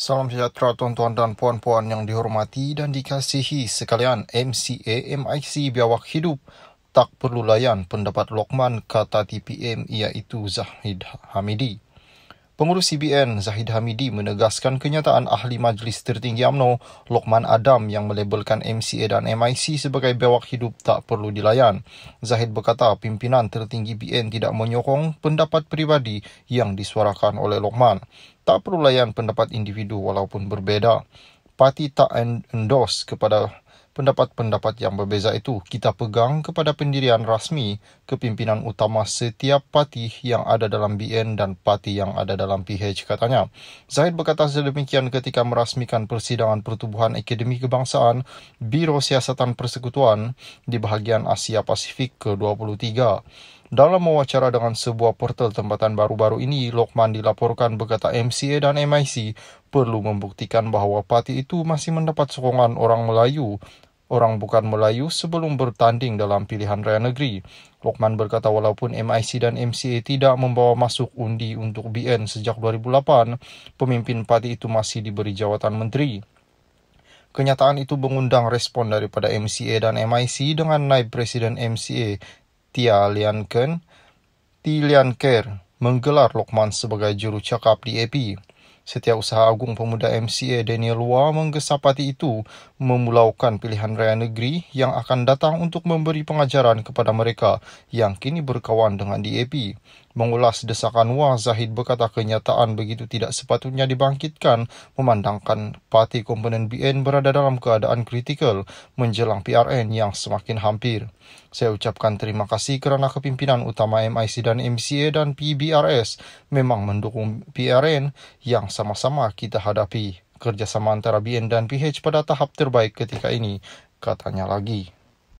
Salam sejahtera tuan-tuan dan puan-puan yang dihormati dan dikasihi sekalian MCA MIC Biawak Hidup tak perlu layan pendapat Lokman kata TPM iaitu Zahid Hamidi. Pengurus CBN Zahid Hamidi menegaskan kenyataan ahli majlis tertinggi AMNO Lokman Adam yang melabelkan MCA dan MIC sebagai bewak hidup tak perlu dilayan. Zahid berkata pimpinan tertinggi BN tidak menyokong pendapat peribadi yang disuarakan oleh Lokman. Tak perlu layan pendapat individu walaupun berbeza. Parti tak endorse kepada pendapat-pendapat yang berbeza itu kita pegang kepada pendirian rasmi kepimpinan utama setiap parti yang ada dalam BN dan parti yang ada dalam PH katanya. Zahid berkata sedemikian ketika merasmikan persidangan pertubuhan Akademi Kebangsaan Biro Siasatan Persekutuan di bahagian Asia Pasifik ke-23. Dalam mewacara dengan sebuah portal tempatan baru-baru ini, Lokman dilaporkan berkata MCA dan MIC perlu membuktikan bahawa parti itu masih mendapat sokongan orang Melayu orang bukan Melayu sebelum bertanding dalam pilihan raya negeri. Lokman berkata walaupun MIC dan MCA tidak membawa masuk undi untuk BN sejak 2008, pemimpin parti itu masih diberi jawatan menteri. Kenyataan itu mengundang respon daripada MCA dan MIC dengan naib presiden MCA Tia Lianken, Tia Lianker menggelar Lokman sebagai jurucakap DAP. Setiausaha Agung Pemuda MCA Daniel Wah menggesapati itu memulaukan pilihan raya negeri yang akan datang untuk memberi pengajaran kepada mereka yang kini berkawan dengan DAP mengulas desakan wah Zahid berkata kenyataan begitu tidak sepatutnya dibangkitkan memandangkan parti komponen BN berada dalam keadaan kritikal menjelang PRN yang semakin hampir. Saya ucapkan terima kasih kerana kepimpinan utama MIC dan MCA dan PBRS memang mendukung PRN yang sama-sama kita hadapi. Kerjasama antara BN dan PH pada tahap terbaik ketika ini, katanya lagi.